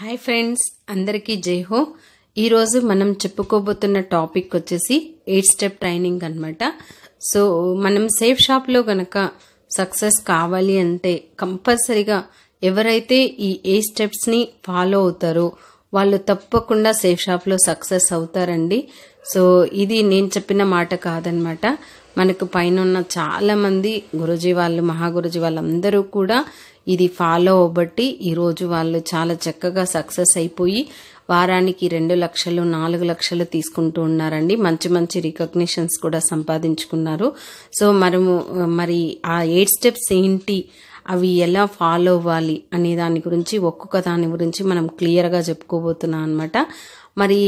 hi friends అందరికీ హో ఈరోజు మనం చెప్పుకోబోతున్న టాపిక్ వచ్చేసి ఎయిట్ స్టెప్ ట్రైనింగ్ అనమాట సో మనం సేఫ్ షాప్లో గనక సక్సెస్ కావాలి అంటే కంపల్సరీగా ఎవరైతే ఈ ఎయిట్ స్టెప్స్ని ఫాలో అవుతారో వాళ్ళు తప్పకుండా సేఫ్ షాప్లో సక్సెస్ అవుతారండి సో ఇది నేను చెప్పిన మాట కాదనమాట మనకు పైన ఉన్న చాలామంది గురుజీ వాళ్ళు మహాగురుజీ వాళ్ళందరూ కూడా ఇది ఫాలో అవ్వబట్టి ఈరోజు వాళ్ళు చాలా చక్కగా సక్సెస్ అయిపోయి వారానికి రెండు లక్షలు నాలుగు లక్షలు తీసుకుంటూ ఉన్నారండి మంచి మంచి రికగ్నిషన్స్ కూడా సంపాదించుకున్నారు సో మనము మరి ఆ ఎయిట్ స్టెప్స్ ఏంటి అవి ఎలా ఫాలో అవ్వాలి అనే దాని గురించి ఒక్కొక్క దాని గురించి మనం క్లియర్గా చెప్పుకోబోతున్నాం అనమాట మరి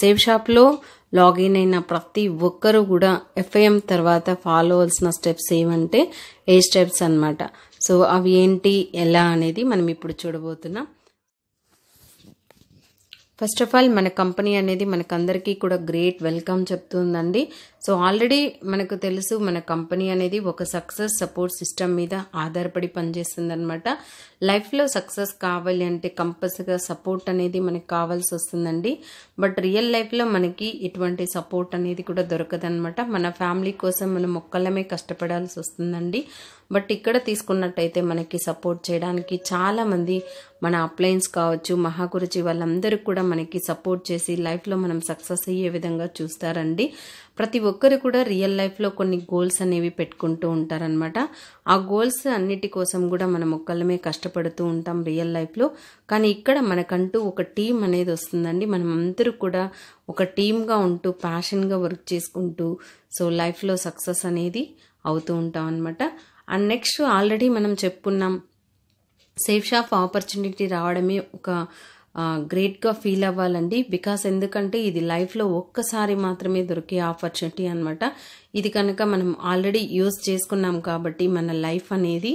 సేఫ్ షాప్లో లాగిన్ అయిన ప్రతి ఒక్కరు కూడా ఎఫ్ఐఎం తర్వాత ఫాలో అవలసిన స్టెప్స్ ఏమంటే ఏ స్టెప్స్ అనమాట సో అవి ఏంటి ఎలా అనేది మనం ఇప్పుడు చూడబోతున్నాం ఫస్ట్ ఆఫ్ ఆల్ మన కంపెనీ అనేది మనకందరికీ కూడా గ్రేట్ వెల్కమ్ చెప్తుందండి సో ఆల్రెడీ మనకు తెలుసు మన కంపెనీ అనేది ఒక సక్సెస్ సపోర్ట్ సిస్టమ్ మీద ఆధారపడి పనిచేస్తుంది అనమాట లైఫ్లో సక్సెస్ కావాలి అంటే కంపల్సరిగా సపోర్ట్ అనేది మనకి కావాల్సి వస్తుందండి బట్ రియల్ లైఫ్లో మనకి ఇటువంటి సపోర్ట్ అనేది కూడా దొరకదనమాట మన ఫ్యామిలీ కోసం మనం మొక్కలమే కష్టపడాల్సి వస్తుందండి బట్ ఇక్కడ తీసుకున్నట్టయితే మనకి సపోర్ట్ చేయడానికి చాలామంది మన అప్లయన్స్ కావచ్చు మహాగురుజీ వాళ్ళందరూ కూడా మనకి సపోర్ట్ చేసి లైఫ్లో మనం సక్సెస్ అయ్యే విధంగా చూస్తారండి ప్రతి ఒక్కరు కూడా రియల్ లైఫ్లో కొన్ని గోల్స్ అనేవి పెట్టుకుంటూ ఉంటారనమాట ఆ గోల్స్ అన్నిటి కోసం కూడా మనం ఒక్కళ్ళమే కష్టపడుతూ ఉంటాం రియల్ లైఫ్లో కానీ ఇక్కడ మనకంటూ ఒక టీం అనేది వస్తుందండి మనం అందరూ కూడా ఒక టీమ్గా ఉంటూ ప్యాషన్గా వర్క్ చేసుకుంటూ సో లైఫ్లో సక్సెస్ అనేది అవుతూ ఉంటాం అనమాట అండ్ నెక్స్ట్ ఆల్రెడీ మనం చెప్పుకున్నాం సేఫ్ షాఫ్ ఆపర్చునిటీ రావడమే ఒక గ్రేట్గా ఫీల్ అవ్వాలండి బికాస్ ఎందుకంటే ఇది లైఫ్లో ఒక్కసారి మాత్రమే దొరికే ఆపర్చునిటీ అనమాట ఇది కనుక మనం ఆల్రెడీ యూజ్ చేసుకున్నాం కాబట్టి మన లైఫ్ అనేది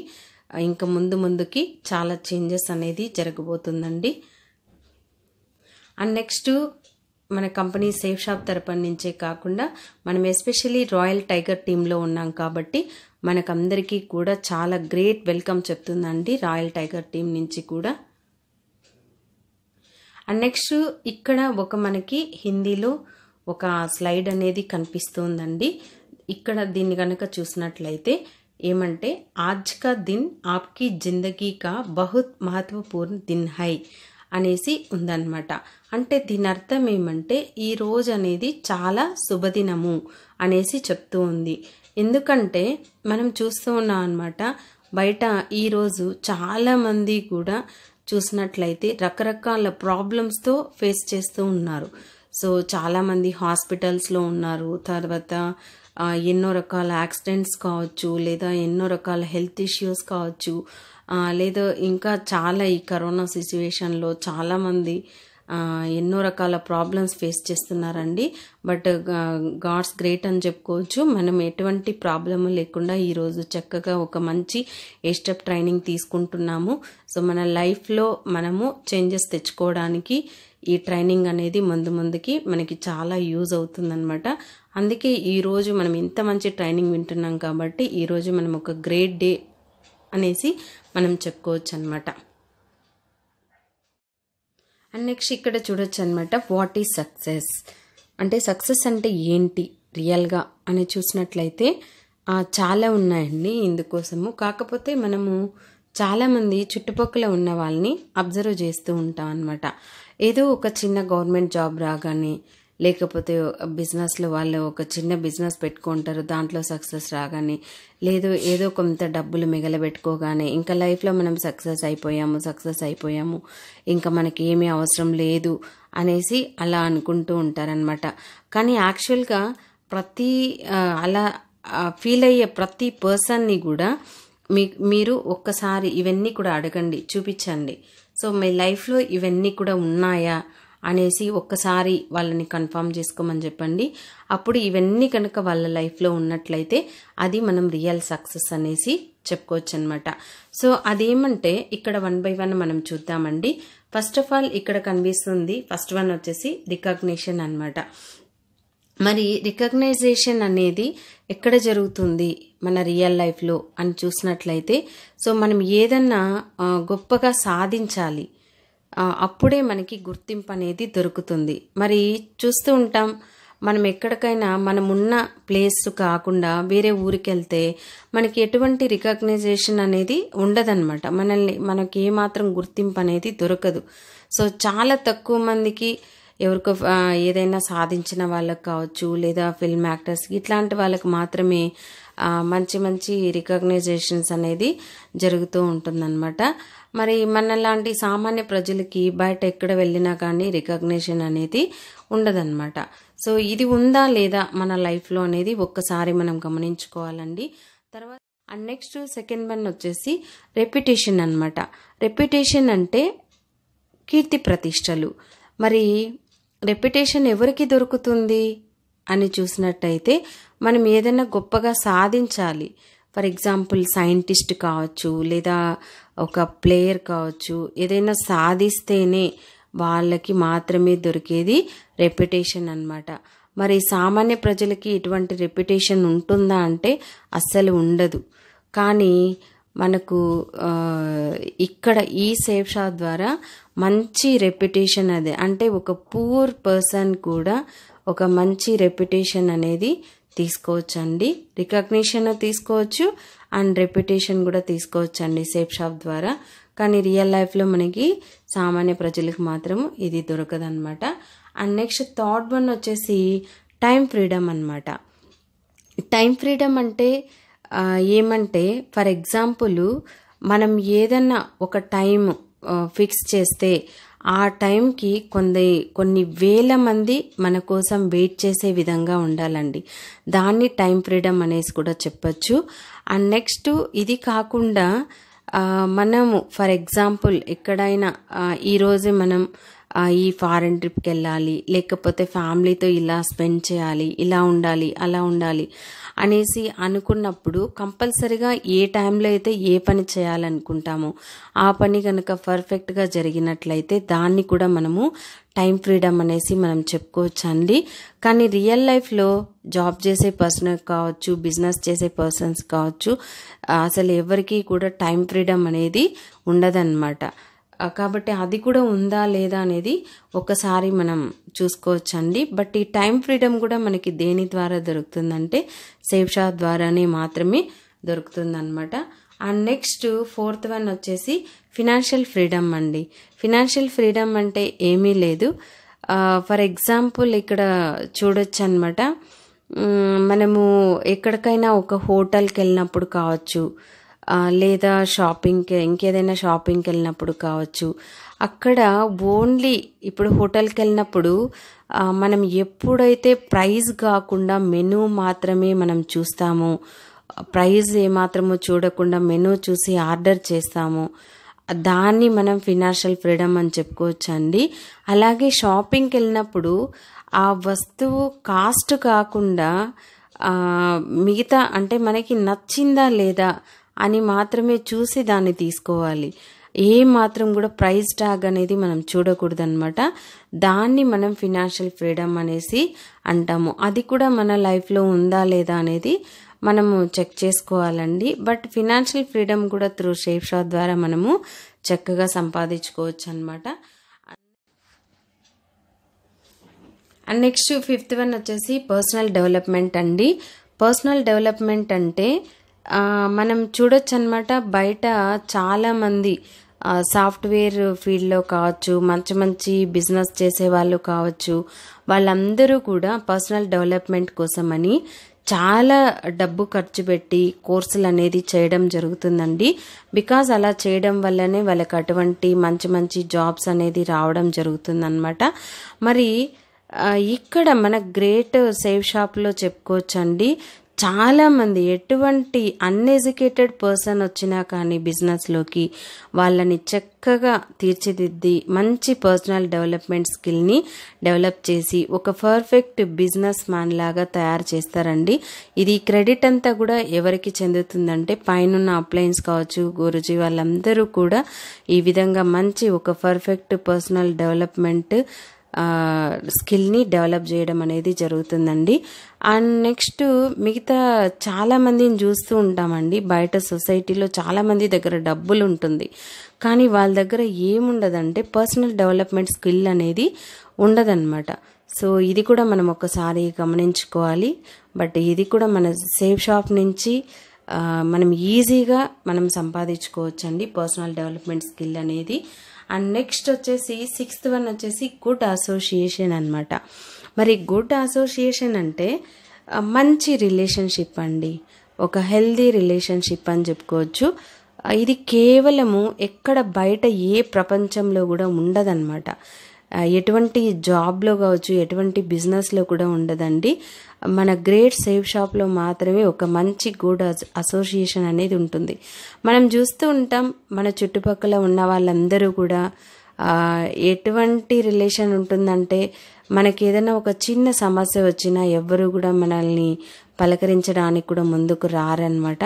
ఇంకా ముందు ముందుకి చాలా చేంజెస్ అనేది జరగబోతుందండి అండ్ నెక్స్ట్ మన కంపెనీ సేఫ్ షాప్ తరపు నుంచే కాకుండా మనం ఎస్పెషల్లీ రాయల్ టైగర్ టీంలో ఉన్నాం కాబట్టి మనకందరికీ కూడా చాలా గ్రేట్ వెల్కమ్ చెప్తుందండి రాయల్ టైగర్ టీం నుంచి కూడా అండ్ నెక్స్ట్ ఇక్కడ ఒక మనకి హిందీలో ఒక స్లైడ్ అనేది కనిపిస్తుందండి ఇక్కడ దీన్ని కనుక చూసినట్లయితే ఏమంటే ఆజ్ కా దిన్ ఆప్కి జిందగీ కా బహుత్ మహత్వపూర్ణ దిన్ హై అనేసి ఉందన్నమాట అంటే దీని అర్థం ఏమంటే ఈ రోజు అనేది చాలా శుభదినము అనేసి చెప్తూ ఉంది ఎందుకంటే మనం చూస్తూ ఉన్నాం అనమాట బయట ఈరోజు చాలామంది కూడా చూసినట్లయితే రకరకాల ప్రాబ్లమ్స్తో ఫేస్ చేస్తూ ఉన్నారు సో చాలామంది హాస్పిటల్స్లో ఉన్నారు తర్వాత ఎన్నో రకాల యాక్సిడెంట్స్ కావచ్చు లేదా ఎన్నో రకాల హెల్త్ ఇష్యూస్ కావచ్చు లేదా ఇంకా చాలా ఈ కరోనా సిచ్యువేషన్లో చాలామంది ఎన్నో రకాల ప్రాబ్లమ్స్ ఫేస్ చేస్తున్నారండి బట్ గాడ్స్ గ్రేట్ అని చెప్పుకోవచ్చు మనం ఎటువంటి ప్రాబ్లము లేకుండా ఈరోజు చక్కగా ఒక మంచి ఎస్టెప్ ట్రైనింగ్ తీసుకుంటున్నాము సో మన లైఫ్లో మనము చేంజెస్ తెచ్చుకోవడానికి ఈ ట్రైనింగ్ అనేది ముందు ముందుకి మనకి చాలా యూజ్ అవుతుందనమాట అందుకే ఈరోజు మనం ఇంత మంచి ట్రైనింగ్ వింటున్నాం కాబట్టి ఈరోజు మనం ఒక గ్రేట్ డే అనేసి మనం చెప్పుకోవచ్చు అనమాట అండ్ నెక్స్ట్ ఇక్కడ చూడొచ్చు అనమాట వాట్ ఈజ్ సక్సెస్ అంటే సక్సెస్ అంటే ఏంటి రియల్గా అని చూసినట్లయితే చాలా ఉన్నాయండి ఇందుకోసము కాకపోతే మనము చాలామంది చుట్టుపక్కల ఉన్న వాళ్ళని అబ్జర్వ్ చేస్తూ ఉంటాం అనమాట ఏదో ఒక చిన్న గవర్నమెంట్ జాబ్ రాగానే లేకపోతే బిజినెస్లో వాళ్ళు ఒక చిన్న బిజినెస్ పెట్టుకుంటారు దాంట్లో సక్సెస్ రాగానే లేదు ఏదో కొంత డబ్బులు మిగలబెట్టుకోగానే ఇంకా లైఫ్లో మనం సక్సెస్ అయిపోయాము సక్సెస్ అయిపోయాము ఇంకా మనకి ఏమీ అవసరం లేదు అనేసి అలా అనుకుంటూ ఉంటారనమాట కానీ యాక్చువల్గా ప్రతి అలా ఫీల్ అయ్యే ప్రతి పర్సన్ని కూడా మీ మీరు ఒక్కసారి ఇవన్నీ కూడా అడగండి చూపించండి సో మీ లైఫ్లో ఇవన్నీ కూడా ఉన్నాయా అనేసి ఒక్కసారి వాళ్ళని కన్ఫర్మ్ చేసుకోమని చెప్పండి అప్పుడు ఇవన్నీ కనుక వాళ్ళ లైఫ్లో ఉన్నట్లయితే అది మనం రియల్ సక్సెస్ అనేసి చెప్పుకోవచ్చు అనమాట సో అదేమంటే ఇక్కడ వన్ బై వన్ మనం చూద్దామండి ఫస్ట్ ఆఫ్ ఆల్ ఇక్కడ కనిపిస్తుంది ఫస్ట్ వన్ వచ్చేసి రికగ్నేషన్ అనమాట మరి రికగ్నైజేషన్ అనేది ఎక్కడ జరుగుతుంది మన రియల్ లైఫ్లో అని చూసినట్లయితే సో మనం ఏదన్నా గొప్పగా సాధించాలి అప్పుడే మనకి గుర్తింపు అనేది దొరుకుతుంది మరి చూస్తూ ఉంటాం మనం ఎక్కడికైనా మనమున్న ప్లేస్ కాకుండా వేరే ఊరికి వెళ్తే మనకి ఎటువంటి రికగ్నైజేషన్ అనేది ఉండదన్నమాట మనల్ని మనకి ఏమాత్రం గుర్తింపు అనేది దొరకదు సో చాలా తక్కువ మందికి ఎవరికో ఏదైనా సాధించిన వాళ్ళకి కావచ్చు లేదా ఫిల్మ్ యాక్టర్స్ ఇట్లాంటి వాళ్ళకి మాత్రమే మంచి మంచి రికగ్నైజేషన్స్ అనేది జరుగుతూ ఉంటుందన్నమాట మరి మన లాంటి సామాన్య ప్రజలకి బయట ఎక్కడ వెళ్ళినా కానీ రికగ్నేషన్ అనేది ఉండదన్నమాట సో ఇది ఉందా లేదా మన లైఫ్లో అనేది ఒక్కసారి మనం గమనించుకోవాలండి తర్వాత అండ్ నెక్స్ట్ సెకండ్ వన్ వచ్చేసి రెప్యుటేషన్ అనమాట రెప్యుటేషన్ అంటే కీర్తి ప్రతిష్టలు మరి రెప్యుటేషన్ ఎవరికి దొరుకుతుంది అని చూసినట్టయితే మనం ఏదైనా గొప్పగా సాధించాలి ఫర్ ఎగ్జాంపుల్ సైంటిస్ట్ కావచ్చు లేదా ఒక ప్లేయర్ కావచ్చు ఏదైనా సాధిస్తేనే వాళ్ళకి మాత్రమే దొరికేది రెప్యుటేషన్ అనమాట మరి సామాన్య ప్రజలకి ఇటువంటి రెప్యుటేషన్ ఉంటుందా అంటే అస్సలు ఉండదు కానీ మనకు ఇక్కడ ఈ సేఫ్ షాప్ ద్వారా మంచి రెప్యుటేషన్ అదే అంటే ఒక పూర్ పర్సన్ కూడా ఒక మంచి రెప్యుటేషన్ అనేది తీసుకోవచ్చు అండి రికగ్నిషన్ తీసుకోవచ్చు అండ్ రెప్యుటేషన్ కూడా తీసుకోవచ్చు అండి సేఫ్ షాప్ ద్వారా కానీ రియల్ లైఫ్లో మనకి సామాన్య ప్రజలకు మాత్రం ఇది అనమాట అండ్ నెక్స్ట్ థర్డ్ వన్ వచ్చేసి టైం ఫ్రీడమ్ అనమాట టైం ఫ్రీడమ్ అంటే ఏమంటే ఫర్ ఎగ్జాంపుల్ మనం ఏదన్నా ఒక టైం ఫిక్స్ చేస్తే ఆ టైంకి కొన్ని కొన్ని వేల మంది మన కోసం వెయిట్ చేసే విధంగా ఉండాలండి దాన్ని టైం ఫ్రీడమ్ అనేసి కూడా చెప్పచ్చు అండ్ నెక్స్ట్ ఇది కాకుండా మనము ఫర్ ఎగ్జాంపుల్ ఎక్కడైనా ఈరోజు మనం ఈ ఫారెన్ ట్రిప్కి వెళ్ళాలి లేకపోతే ఫ్యామిలీతో ఇలా స్పెండ్ చేయాలి ఇలా ఉండాలి అలా ఉండాలి అనేసి అనుకున్నప్పుడు కంపల్సరిగా ఏ టైంలో అయితే ఏ పని చేయాలనుకుంటామో ఆ పని కనుక పర్ఫెక్ట్గా జరిగినట్లయితే దాన్ని కూడా మనము టైం ఫ్రీడమ్ అనేసి మనం చెప్పుకోవచ్చు అండి కానీ రియల్ లైఫ్లో జాబ్ చేసే పర్సన్ కావచ్చు బిజినెస్ చేసే పర్సన్స్ కావచ్చు అసలు ఎవరికి కూడా టైం ఫ్రీడమ్ అనేది ఉండదన్నమాట కాబట్టి అది కూడా ఉందా లేదా అనేది ఒకసారి మనం చూసుకోవచ్చండి బట్ ఈ టైం ఫ్రీడమ్ కూడా మనకి దేని ద్వారా దొరుకుతుందంటే సేఫ్షా ద్వారానే మాత్రమే దొరుకుతుందనమాట అండ్ నెక్స్ట్ ఫోర్త్ వన్ వచ్చేసి ఫినాన్షియల్ ఫ్రీడమ్ అండి ఫినాన్షియల్ ఫ్రీడమ్ అంటే ఏమీ లేదు ఫర్ ఎగ్జాంపుల్ ఇక్కడ చూడొచ్చు అనమాట మనము ఎక్కడికైనా ఒక హోటల్కి వెళ్ళినప్పుడు కావచ్చు లేదా షాపింగ్కి ఇంకేదైనా షాపింగ్కి వెళ్ళినప్పుడు కావచ్చు అక్కడ ఓన్లీ ఇప్పుడు హోటల్కి వెళ్ళినప్పుడు మనం ఎప్పుడైతే ప్రైజ్ కాకుండా మెనూ మాత్రమే మనం చూస్తామో ప్రైజ్ ఏమాత్రమో చూడకుండా మెనూ చూసి ఆర్డర్ చేస్తాము దాన్ని మనం ఫినాన్షియల్ ఫ్రీడమ్ అని చెప్పుకోవచ్చు అండి అలాగే షాపింగ్కి వెళ్ళినప్పుడు ఆ వస్తువు కాస్ట్ కాకుండా మిగతా అంటే మనకి నచ్చిందా లేదా అని మాత్రమే చూసి దాన్ని తీసుకోవాలి ఏ మాత్రం కూడా ప్రైస్ ట్యాగ్ అనేది మనం చూడకూడదనమాట దాన్ని మనం ఫినాన్షియల్ ఫ్రీడమ్ అనేసి అంటాము అది కూడా మన లైఫ్లో ఉందా లేదా అనేది మనము చెక్ చేసుకోవాలండి బట్ ఫినాన్షియల్ ఫ్రీడమ్ కూడా త్రూ షేప్ షాప్ ద్వారా మనము చక్కగా సంపాదించుకోవచ్చు అనమాట అండ్ నెక్స్ట్ ఫిఫ్త్ వన్ వచ్చేసి పర్సనల్ డెవలప్మెంట్ అండి పర్సనల్ డెవలప్మెంట్ అంటే మనం చూడొచ్చు అనమాట బయట చాలామంది సాఫ్ట్వేర్ ఫీల్డ్లో కావచ్చు మంచి మంచి బిజినెస్ చేసే వాళ్ళు కావచ్చు వాళ్ళందరూ కూడా పర్సనల్ డెవలప్మెంట్ కోసమని చాలా డబ్బు ఖర్చు పెట్టి కోర్సులు అనేది చేయడం జరుగుతుందండి బికాజ్ అలా చేయడం వల్లనే వాళ్ళకి అటువంటి మంచి మంచి జాబ్స్ అనేది రావడం జరుగుతుందన్నమాట మరి ఇక్కడ మన గ్రేట్ సేవ్ షాప్లో చెప్పుకోవచ్చండి చాలామంది ఎటువంటి అన్ఎడ్యుకేటెడ్ పర్సన్ వచ్చినా కానీ బిజినెస్లోకి వాళ్ళని చక్కగా తీర్చిదిద్ది మంచి పర్సనల్ డెవలప్మెంట్ స్కిల్ని డెవలప్ చేసి ఒక పర్ఫెక్ట్ బిజినెస్ మ్యాన్ లాగా తయారు చేస్తారండి ఇది క్రెడిట్ అంతా కూడా ఎవరికి చెందుతుందంటే పైనున్న అప్లయన్స్ కావచ్చు గురుజీ వాళ్ళందరూ కూడా ఈ విధంగా మంచి ఒక పర్ఫెక్ట్ పర్సనల్ డెవలప్మెంట్ స్కిల్ని డెవలప్ చేయడం అనేది జరుగుతుందండి అండ్ నెక్స్ట్ మిగతా చాలామందిని చూస్తూ ఉంటామండి బయట సొసైటీలో చాలామంది దగ్గర డబ్బులు ఉంటుంది కానీ వాళ్ళ దగ్గర ఏముండదంటే పర్సనల్ డెవలప్మెంట్ స్కిల్ అనేది ఉండదన్నమాట సో ఇది కూడా మనం ఒకసారి గమనించుకోవాలి బట్ ఇది కూడా మన సేఫ్ షాప్ నుంచి మనం ఈజీగా మనం సంపాదించుకోవచ్చండి పర్సనల్ డెవలప్మెంట్ స్కిల్ అనేది అండ్ నెక్స్ట్ వచ్చేసి సిక్స్త్ వన్ వచ్చేసి గుడ్ అసోసియేషన్ అనమాట మరి గుడ్ అసోసియేషన్ అంటే మంచి రిలేషన్షిప్ అండి ఒక హెల్దీ రిలేషన్షిప్ అని చెప్పుకోవచ్చు ఇది కేవలము ఎక్కడ బయట ఏ ప్రపంచంలో కూడా ఉండదన్నమాట ఎటువంటి జాబ్లో కావచ్చు ఎటువంటి బిజినెస్లో కూడా ఉండదండి మన గ్రేట్ సేఫ్ షాప్లో మాత్రమే ఒక మంచి గుడ్ అసోసియేషన్ అనేది ఉంటుంది మనం చూస్తూ ఉంటాం మన చుట్టుపక్కల ఉన్న వాళ్ళందరూ కూడా ఎటువంటి రిలేషన్ ఉంటుందంటే మనకి ఏదైనా ఒక చిన్న సమస్య వచ్చినా ఎవరు కూడా మనల్ని పలకరించడానికి కూడా ముందుకు రారనమాట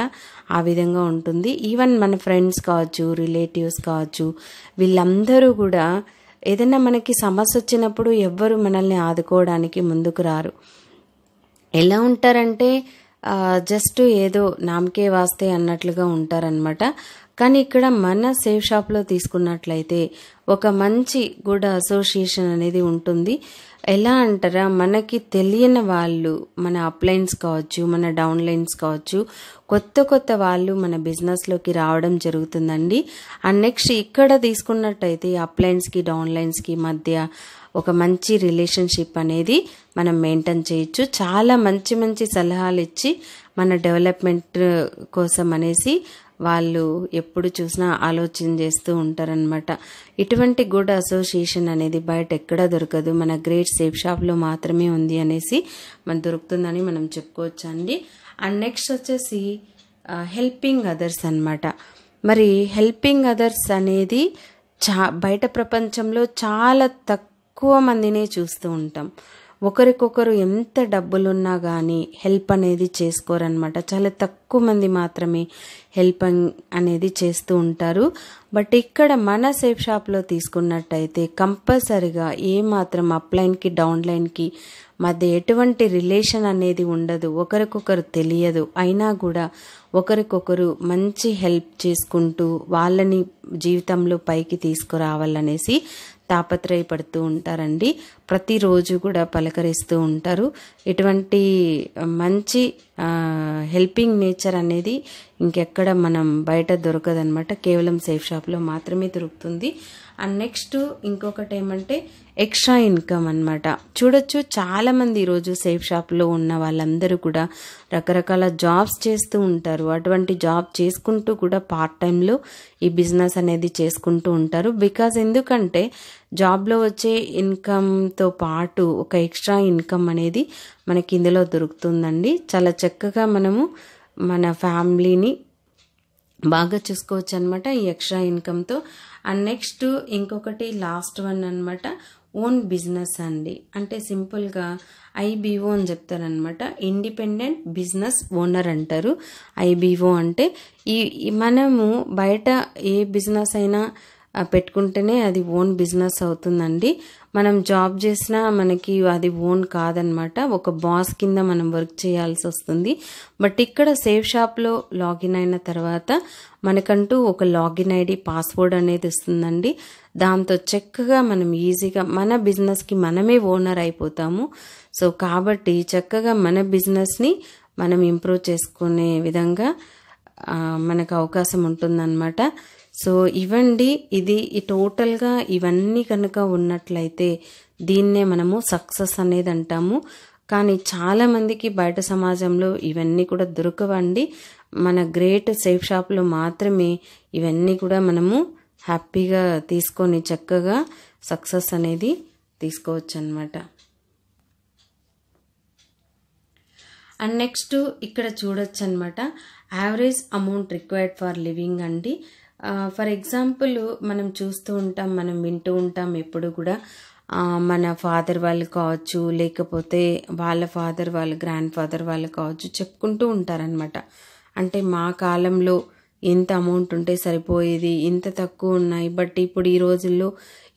ఆ విధంగా ఉంటుంది ఈవెన్ మన ఫ్రెండ్స్ కావచ్చు రిలేటివ్స్ కావచ్చు వీళ్ళందరూ కూడా ఏదైనా మనకి సమస్య వచ్చినప్పుడు ఎవ్వరు మనల్ని ఆదుకోవడానికి ముందుకు రారు ఎలా ఉంటారంటే జస్ట్ ఏదో నామకే వాస్తే అన్నట్లుగా ఉంటారనమాట కానీ ఇక్కడ మన సేవ్ షాప్లో తీసుకున్నట్లయితే ఒక మంచి గుడ్ అసోసియేషన్ అనేది ఉంటుంది ఎలా అంటారా మనకి తెలియని వాళ్ళు మన అప్లైన్స్ కావచ్చు మన డౌన్లైన్స్ కావచ్చు కొత్త కొత్త వాళ్ళు మన బిజినెస్లోకి రావడం జరుగుతుందండి అండ్ నెక్స్ట్ ఇక్కడ తీసుకున్నట్టయితే అప్లైన్స్కి డౌన్లైన్స్కి మధ్య ఒక మంచి రిలేషన్షిప్ అనేది మనం మెయింటైన్ చేయొచ్చు చాలా మంచి మంచి సలహాలు ఇచ్చి మన డెవలప్మెంట్ కోసం అనేసి వాళ్ళు ఎప్పుడు చూసినా ఆలోచన చేస్తూ ఉంటారనమాట ఇటువంటి గుడ్ అసోసియేషన్ అనేది బయట ఎక్కడ దొరకదు మన గ్రేట్ సేఫ్ షాప్లో మాత్రమే ఉంది అనేసి మన దొరుకుతుందని మనం చెప్పుకోవచ్చు అండి అండ్ నెక్స్ట్ వచ్చేసి హెల్పింగ్ అదర్స్ అనమాట మరి హెల్పింగ్ అదర్స్ అనేది చా బయట ప్రపంచంలో చాలా తక్కువ మందినే చూస్తూ ఉంటాం ఒకరికొకరు ఎంత డబ్బులున్నా కానీ హెల్ప్ అనేది చేసుకోరనమాట చాలా తక్కువ మంది మాత్రమే హెల్ప్ అనేది చేస్తూ ఉంటారు బట్ ఇక్కడ మన సేఫ్ షాప్లో తీసుకున్నట్టయితే కంపల్సరిగా ఏ మాత్రం అప్లైన్కి డౌన్లైన్కి మధ్య ఎటువంటి రిలేషన్ అనేది ఉండదు ఒకరికొకరు తెలియదు అయినా కూడా ఒకరికొకరు మంచి హెల్ప్ చేసుకుంటూ వాళ్ళని జీవితంలో పైకి తీసుకురావాలనేసి తాపత్రయపడుతూ ఉంటారండి ప్రతిరోజు కూడా పలకరిస్తూ ఉంటారు ఇటువంటి మంచి హెల్పింగ్ నేచర్ అనేది ఇంకెక్కడ మనం బయట దొరకదనమాట కేవలం సేఫ్ షాప్లో మాత్రమే దొరుకుతుంది అండ్ నెక్స్ట్ ఇంకొకటి ఏమంటే ఎక్స్ట్రా ఇన్కమ్ అనమాట చూడొచ్చు చాలామంది ఈరోజు సేఫ్ షాప్లో ఉన్న వాళ్ళందరూ కూడా రకరకాల జాబ్స్ చేస్తూ ఉంటారు అటువంటి జాబ్ చేసుకుంటూ కూడా పార్ట్ టైంలో ఈ బిజినెస్ అనేది చేసుకుంటూ ఉంటారు బికాజ్ ఎందుకంటే జాబ్లో వచ్చే ఇన్కమ్తో పాటు ఒక ఎక్స్ట్రా ఇన్కమ్ అనేది మనకి ఇందులో దొరుకుతుందండి చాలా చక్కగా మనము మన ఫ్యామిలీని బాగా చూసుకోవచ్చు అనమాట ఈ ఎక్స్ట్రా ఇన్కమ్తో అండ్ నెక్స్ట్ ఇంకొకటి లాస్ట్ వన్ అనమాట ఓన్ బిజినెస్ అండి అంటే సింపుల్గా ఐబీఓ అని చెప్తారనమాట ఇండిపెండెంట్ బిజినెస్ ఓనర్ అంటారు ఐబీఓ అంటే ఈ మనము బయట ఏ బిజినెస్ అయినా పెట్టుకుంటేనే అది ఓన్ బిజినెస్ అవుతుందండి మనం జాబ్ చేసినా మనకి అది ఓన్ కాదనమాట ఒక బాస్ కింద మనం వర్క్ చేయాల్సి వస్తుంది బట్ ఇక్కడ సేఫ్ షాప్లో లాగిన్ అయిన తర్వాత మనకంటూ ఒక లాగిన్ ఐడి పాస్వర్డ్ అనేది ఇస్తుందండి దాంతో చక్కగా మనం ఈజీగా మన బిజినెస్కి మనమే ఓనర్ అయిపోతాము సో కాబట్టి చక్కగా మన బిజినెస్ని మనం ఇంప్రూవ్ చేసుకునే విధంగా మనకు అవకాశం ఉంటుందన్నమాట సో ఇవండి ఇది ఈ టోటల్గా ఇవన్నీ కనుక ఉన్నట్లయితే దీన్నే మనము సక్సెస్ అనేది అంటాము కానీ చాలామందికి బయట సమాజంలో ఇవన్నీ కూడా దొరకవండి మన గ్రేట్ సేఫ్ షాప్లో మాత్రమే ఇవన్నీ కూడా మనము హ్యాపీగా తీసుకొని చక్కగా సక్సెస్ అనేది తీసుకోవచ్చు అనమాట అండ్ నెక్స్ట్ ఇక్కడ చూడొచ్చు అనమాట average amount required for living అండి ఫర్ ఎగ్జాంపుల్ మనం చూస్తూ ఉంటాం మనం వింటూ ఉంటాం ఎప్పుడు కూడా మన ఫాదర్ వాళ్ళు కావచ్చు లేకపోతే వాళ్ళ ఫాదర్ వాళ్ళ గ్రాండ్ ఫాదర్ వాళ్ళు కావచ్చు చెప్పుకుంటూ ఉంటారనమాట అంటే మా కాలంలో ఇంత అమౌంట్ ఉంటే సరిపోయేది ఇంత తక్కువ ఉన్నాయి బట్ ఇప్పుడు ఈ రోజుల్లో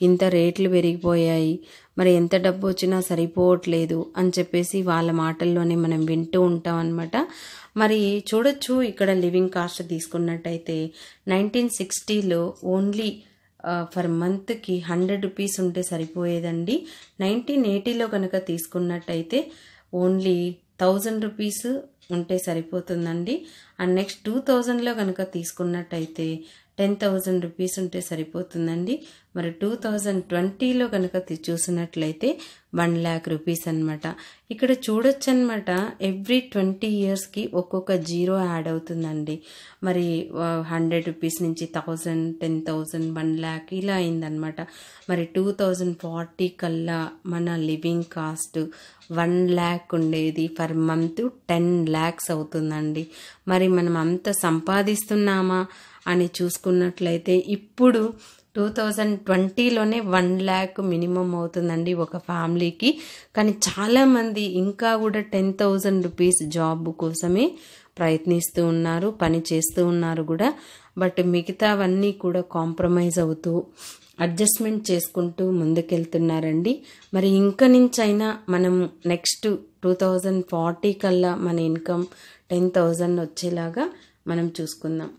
ఇంత రేట్లు పెరిగిపోయాయి మరి ఎంత డబ్బు వచ్చినా సరిపోవట్లేదు అని చెప్పేసి వాళ్ళ మాటల్లోనే మనం వింటూ ఉంటాం అనమాట మరి చూడొచ్చు ఇక్కడ లివింగ్ కాస్ట్ తీసుకున్నట్టయితే నైన్టీన్ సిక్స్టీలో ఓన్లీ ఫర్ మంత్కి హండ్రెడ్ రూపీస్ ఉంటే సరిపోయేదండి నైన్టీన్ ఎయిటీలో కనుక తీసుకున్నట్టయితే ఓన్లీ థౌజండ్ రూపీస్ ఉంటే సరిపోతుందండి అండ్ నెక్స్ట్ టూ థౌజండ్లో కనుక తీసుకున్నట్టయితే టెన్ థౌజండ్ రూపీస్ ఉంటే సరిపోతుందండి మరి టూ థౌజండ్ ట్వంటీలో కనుక చూసినట్లయితే వన్ ల్యాక్ రూపీస్ అనమాట ఇక్కడ చూడొచ్చు అనమాట ఎవ్రీ ట్వంటీ ఇయర్స్కి ఒక్కొక్క జీరో యాడ్ అవుతుందండి మరి హండ్రెడ్ రూపీస్ నుంచి thousand ten thousand one lakh ఇలా అయిందనమాట మరి టూ థౌజండ్ ఫార్టీ కల్లా మన లివింగ్ కాస్ట్ వన్ ల్యాక్ ఉండేది పర్ మంత్ టెన్ ల్యాక్స్ అవుతుందండి మరి మనం అంత సంపాదిస్తున్నామా అని చూసుకున్నట్లయితే ఇప్పుడు టూ థౌజండ్ ట్వంటీలోనే వన్ ల్యాక్ మినిమం అవుతుందండి ఒక ఫ్యామిలీకి కానీ చాలామంది ఇంకా కూడా టెన్ థౌజండ్ రూపీస్ జాబ్ కోసమే ప్రయత్నిస్తూ ఉన్నారు పని చేస్తూ ఉన్నారు కూడా బట్ మిగతావన్నీ కూడా కాంప్రమైజ్ అవుతూ అడ్జస్ట్మెంట్ చేసుకుంటూ ముందుకెళ్తున్నారండి మరి ఇంక నుంచైనా మనం నెక్స్ట్ టూ థౌజండ్ ఫార్టీ కల్లా మన ఇన్కమ్ టెన్ థౌజండ్ వచ్చేలాగా మనం చూసుకుందాం